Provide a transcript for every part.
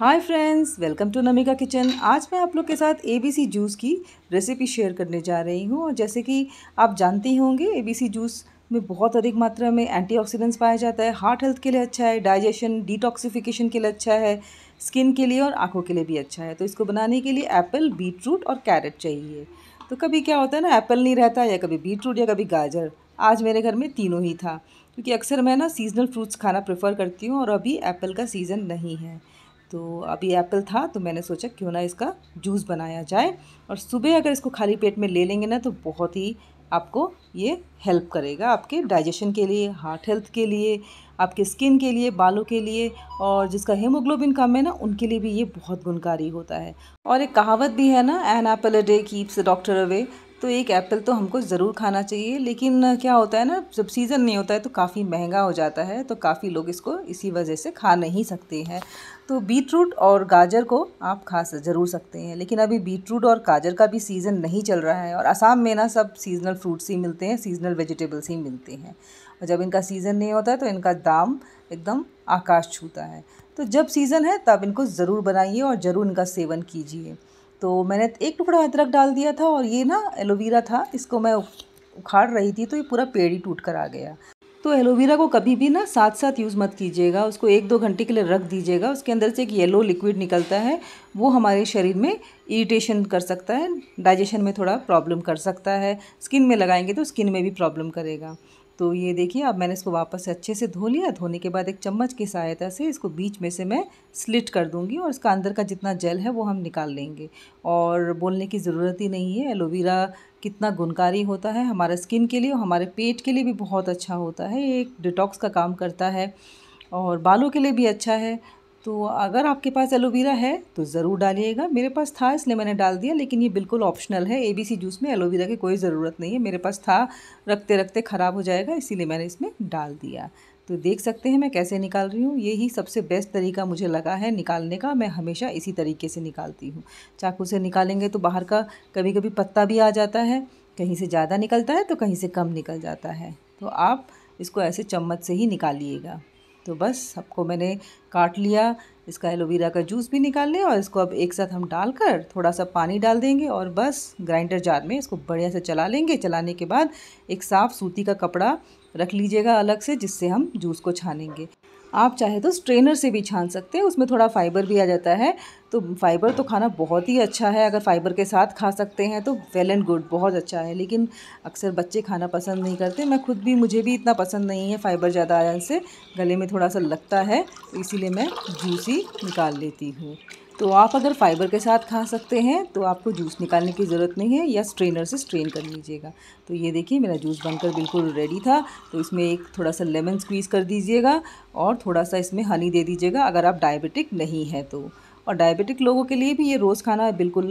hi friends welcome to Namika kitchen आज मैं आप लोग के साथ एबीसी जूस की रेसिपी शेयर करने जा रही हूँ और जैसे कि आप जानते ही होंगे एबीसी जूस में बहुत अधिक मात्रा में एंटीऑक्सीडेंट्स पाया जाता है हार्ट हेल्थ के लिए अच्छा है डाइजेशन डिटॉक्सिफिकेशन के लिए अच्छा है स्किन के लिए और आँखों के लिए भी अच्छा है तो इसको बनाने के लिए एप्पल बीटरूट और कैरेट चाहिए तो कभी क्या होता है ना एप्पल नहीं रहता या कभी बीटरूट या कभी गाजर आज मेरे घर में तीनों ही था क्योंकि अक्सर मैं ना सीजनल फ्रूट्स खाना प्रेफर करती हूँ और अभी एप्पल का सीज़न नहीं है तो अभी एप्पल था तो मैंने सोचा क्यों ना इसका जूस बनाया जाए और सुबह अगर इसको खाली पेट में ले लेंगे ना तो बहुत ही आपको ये हेल्प करेगा आपके डाइजेशन के लिए हार्ट हेल्थ के लिए आपके स्किन के लिए बालों के लिए और जिसका हेमोग्लोबिन कम है ना उनके लिए भी ये बहुत गुणकारी होता है और एक कहावत भी है ना an apple a day keeps doctor away तो एक एप्पल तो हमको ज़रूर खाना चाहिए लेकिन क्या होता है ना जब सीज़न नहीं होता है तो काफ़ी महंगा हो जाता है तो काफ़ी लोग इसको इसी वजह से खा नहीं सकते हैं तो बीट रूट और गाजर को आप खा ज़रूर सकते हैं लेकिन अभी बीट रूट और गाजर का भी सीज़न नहीं चल रहा है और आसाम में ना सब सीज़नल फ्रूट्स ही मिलते हैं सीज़नल वेजिटेबल्स ही मिलते हैं और जब इनका सीज़न नहीं होता है तो इनका दाम एकदम आकाश छूता है तो जब सीज़न है तब इनको ज़रूर बनाइए और ज़रूर इनका सेवन कीजिए तो मैंने एक टुकड़ा अदरक डाल दिया था और ये ना एलोवेरा था इसको मैं उखाड़ रही थी तो ये पूरा पेड़ ही टूट कर आ गया तो एलोवेरा को कभी भी ना साथ साथ यूज़ मत कीजिएगा उसको एक दो घंटे के लिए रख दीजिएगा उसके अंदर से एक येलो लिक्विड निकलता है वो हमारे शरीर में इरिटेशन कर सकता है डाइजेशन में थोड़ा प्रॉब्लम कर सकता है स्किन में लगाएंगे तो स्किन में भी प्रॉब्लम करेगा तो ये देखिए अब मैंने इसको वापस से अच्छे से धो लिया धोने के बाद एक चम्मच की सहायता से इसको बीच में से मैं स्लिट कर दूँगी और इसका अंदर का जितना जेल है वो हम निकाल लेंगे और बोलने की ज़रूरत ही नहीं है एलोवेरा कितना गुणकारी होता है हमारे स्किन के लिए और हमारे पेट के लिए भी बहुत अच्छा होता है ये एक डिटॉक्स का काम करता है और बालों के लिए भी अच्छा है तो अगर आपके पास एलोवेरा है तो ज़रूर डालिएगा मेरे पास था इसलिए मैंने डाल दिया लेकिन ये बिल्कुल ऑप्शनल है एबीसी जूस में एलोवेरा की कोई ज़रूरत नहीं है मेरे पास था रखते रखते ख़राब हो जाएगा इसीलिए मैंने इसमें डाल दिया तो देख सकते हैं मैं कैसे निकाल रही हूँ ये ही सबसे बेस्ट तरीका मुझे लगा है निकालने का मैं हमेशा इसी तरीके से निकालती हूँ चाकू से निकालेंगे तो बाहर का कभी कभी पत्ता भी आ जाता है कहीं से ज़्यादा निकलता है तो कहीं से कम निकल जाता है तो आप इसको ऐसे चम्मच से ही निकालिएगा तो बस सबको मैंने काट लिया इसका एलोवेरा का जूस भी निकाल लिया और इसको अब एक साथ हम डालकर थोड़ा सा पानी डाल देंगे और बस ग्राइंडर जार में इसको बढ़िया से चला लेंगे चलाने के बाद एक साफ़ सूती का कपड़ा रख लीजिएगा अलग से जिससे हम जूस को छानेंगे आप चाहे तो स्ट्रेनर से भी छान सकते हैं उसमें थोड़ा फाइबर भी आ जाता है तो फाइबर तो खाना बहुत ही अच्छा है अगर फाइबर के साथ खा सकते हैं तो वेल एंड गुड बहुत अच्छा है लेकिन अक्सर बच्चे खाना पसंद नहीं करते मैं खुद भी मुझे भी इतना पसंद नहीं है फाइबर ज़्यादा आने से गले में थोड़ा सा लगता है तो इसीलिए मैं जूस ही निकाल लेती हूँ तो आप अगर फाइबर के साथ खा सकते हैं तो आपको जूस निकालने की ज़रूरत नहीं है या स्ट्रेनर से स्ट्रेन कर लीजिएगा तो ये देखिए मेरा जूस बनकर बिल्कुल रेडी था तो इसमें एक थोड़ा सा लेमन स्क्वीज़ कर दीजिएगा और थोड़ा सा इसमें हनी दे दीजिएगा अगर आप डायबिटिक नहीं हैं तो और डायबिटिक लोगों के लिए भी ये रोज़ खाना बिल्कुल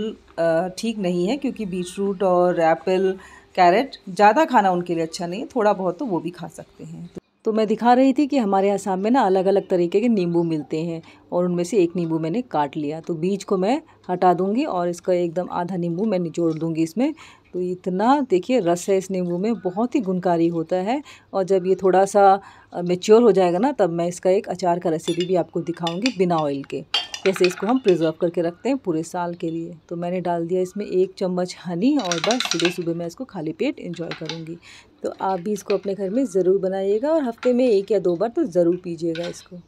ठीक नहीं है क्योंकि बीट रूट और एप्पल कैरेट ज़्यादा खाना उनके लिए अच्छा नहीं है थोड़ा बहुत तो वो भी खा सकते हैं तो मैं दिखा रही थी कि हमारे आसाम में ना अलग अलग तरीके के नींबू मिलते हैं और उनमें से एक नींबू मैंने काट लिया तो बीज को मैं हटा दूंगी और इसका एकदम आधा नींबू मैं निचोड़ दूंगी इसमें तो इतना देखिए रस है इस नींबू में बहुत ही गुणकारी होता है और जब ये थोड़ा सा मेच्योर हो जाएगा ना तब मैं इसका एक अचार का रेसिपी भी आपको दिखाऊँगी बिना ऑयल के कैसे इसको हम प्रिजर्व करके रखते हैं पूरे साल के लिए तो मैंने डाल दिया इसमें एक चम्मच हनी और बस सुबह सुबह मैं इसको खाली पेट इंजॉय करूँगी तो आप भी इसको अपने घर में ज़रूर बनाइएगा और हफ्ते में एक या दो बार तो ज़रूर पीजिएगा इसको